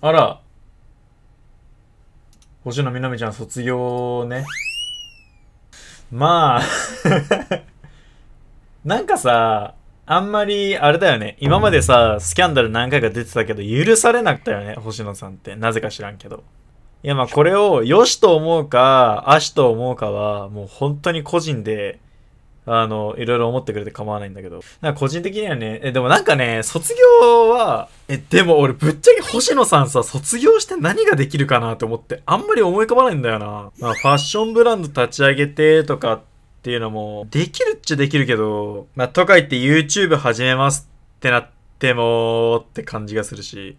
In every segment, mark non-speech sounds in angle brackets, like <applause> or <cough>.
あら。星野みなみちゃん卒業ね。まあ <laughs> なんかさ、あんまり、あれだよね。今までさ、スキャンダル何回か出てたけど、許されなかったよね、星野さんって。なぜか知らんけど。いや、まあこれを良しと思うか、悪しと思うかは、もう本当に個人であの、いろいろ思ってくれて構わないんだけど。なんか個人的にはね、え、でもなんかね、卒業は、え、でも俺ぶっちゃけ星野さんさ、卒業して何ができるかなと思って、あんまり思い浮かばないんだよな。まあ、ファッションブランド立ち上げてとかっていうのも、できるっちゃできるけど、まあ、とか言って YouTube 始めますってなっても、って感じがするし。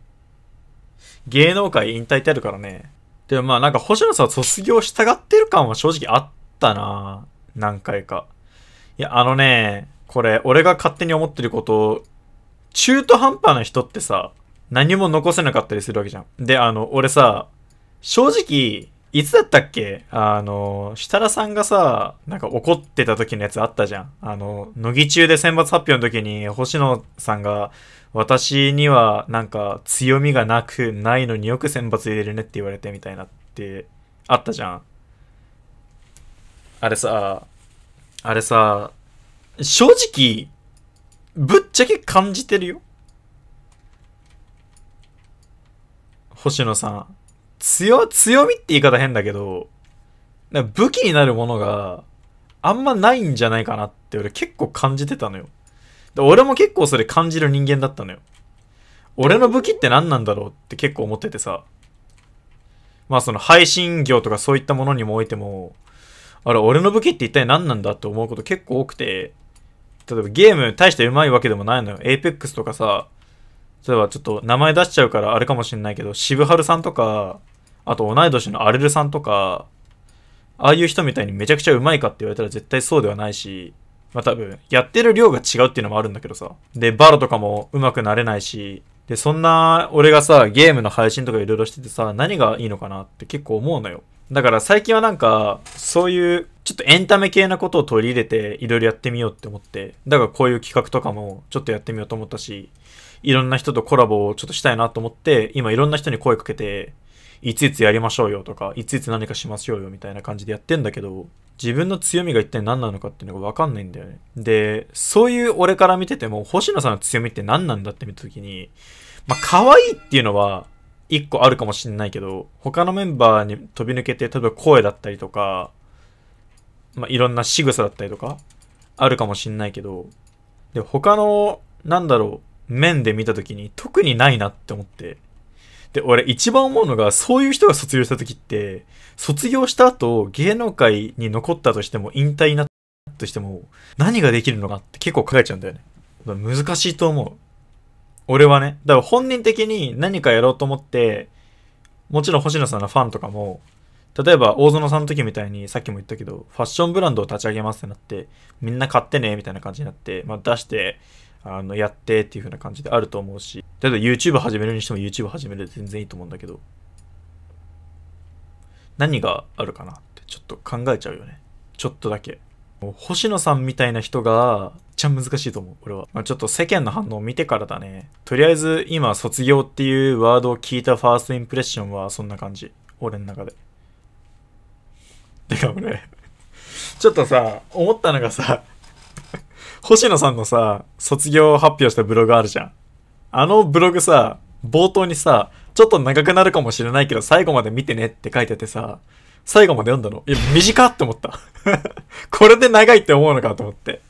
芸能界引退ってあるからね。でもまあなんか星野さん卒業したがってる感は正直あったな何回か。いや、あのね、これ、俺が勝手に思ってること、中途半端な人ってさ、何も残せなかったりするわけじゃん。で、あの、俺さ、正直、いつだったっけあの、設楽さんがさ、なんか怒ってた時のやつあったじゃん。あの、乃木中で選抜発表の時に、星野さんが、私にはなんか強みがなく、ないのによく選抜入れるねって言われてみたいなって、あったじゃん。あれさ、あれさ、正直、ぶっちゃけ感じてるよ。星野さん。強、強みって言い方変だけど、武器になるものがあんまないんじゃないかなって俺結構感じてたのよ。俺も結構それ感じる人間だったのよ。俺の武器って何なんだろうって結構思っててさ。まあその配信業とかそういったものにもおいても、あれ、俺の武器って一体何なんだって思うこと結構多くて、例えばゲーム大して上手いわけでもないのよ。Apex とかさ、例えばちょっと名前出しちゃうからあれかもしんないけど、渋春さんとか、あと同い年のアレルさんとか、ああいう人みたいにめちゃくちゃうまいかって言われたら絶対そうではないし、まあ多分、やってる量が違うっていうのもあるんだけどさ。で、バロとかもうまくなれないし、で、そんな俺がさ、ゲームの配信とかいろいろしててさ、何がいいのかなって結構思うのよ。だから最近はなんか、そういう、ちょっとエンタメ系なことを取り入れて、いろいろやってみようって思って、だからこういう企画とかもちょっとやってみようと思ったし、いろんな人とコラボをちょっとしたいなと思って、今いろんな人に声かけて、いついつやりましょうよとか、いついつ何かしましょうよみたいな感じでやってんだけど、自分の強みが一体何なのかっていうのがわかんないんだよね。で、そういう俺から見てても、星野さんの強みって何なんだって見た時に、まあ、可愛いっていうのは、一個あるかもしんないけど、他のメンバーに飛び抜けて、例えば声だったりとか、まあ、いろんな仕草だったりとか、あるかもしんないけど、で、他の、なんだろう、面で見た時に特にないなって思って。で、俺一番思うのが、そういう人が卒業した時って、卒業した後、芸能界に残ったとしても、引退になったとしても、何ができるのかって結構考えちゃうんだよね。難しいと思う。俺はね、だから本人的に何かやろうと思って、もちろん星野さんのファンとかも、例えば大園さんの時みたいにさっきも言ったけど、ファッションブランドを立ち上げますってなって、みんな買ってね、みたいな感じになって、まあ、出して、あの、やってっていう風な感じであると思うし、例えば YouTube 始めるにしても YouTube 始めるで全然いいと思うんだけど、何があるかなってちょっと考えちゃうよね。ちょっとだけ。星野さんみたいな人が、ちゃ難しいと思う、俺は。まあ、ちょっと世間の反応を見てからだね。とりあえず、今、卒業っていうワードを聞いたファーストインプレッションはそんな感じ。俺の中で。てか、俺、ちょっとさ、思ったのがさ星野さんのさ、卒業発表したブログあるじゃん。あのブログさ、冒頭にさ、ちょっと長くなるかもしれないけど、最後まで見てねって書いててさ、最後まで読んだの。いや、短って思った。<laughs> これで長いって思うのかと思って。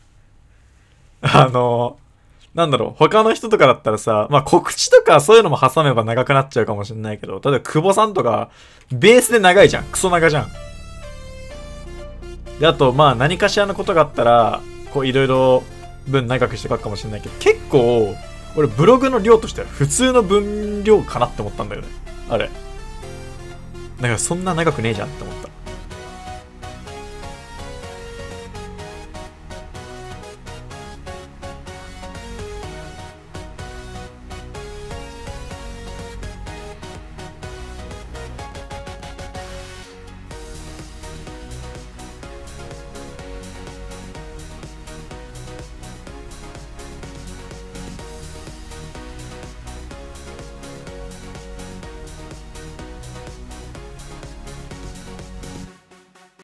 あのなんだろう、他の人とかだったらさ、まあ、告知とかそういうのも挟めば長くなっちゃうかもしんないけど、例えば久保さんとか、ベースで長いじゃん。クソ長じゃん。で、あと、まあ、何かしらのことがあったら、こう、いろいろ文長くして書くかもしんないけど、結構、俺ブログの量としては普通の分量かなって思ったんだよね。あれ。だからそんな長くねえじゃんって思っ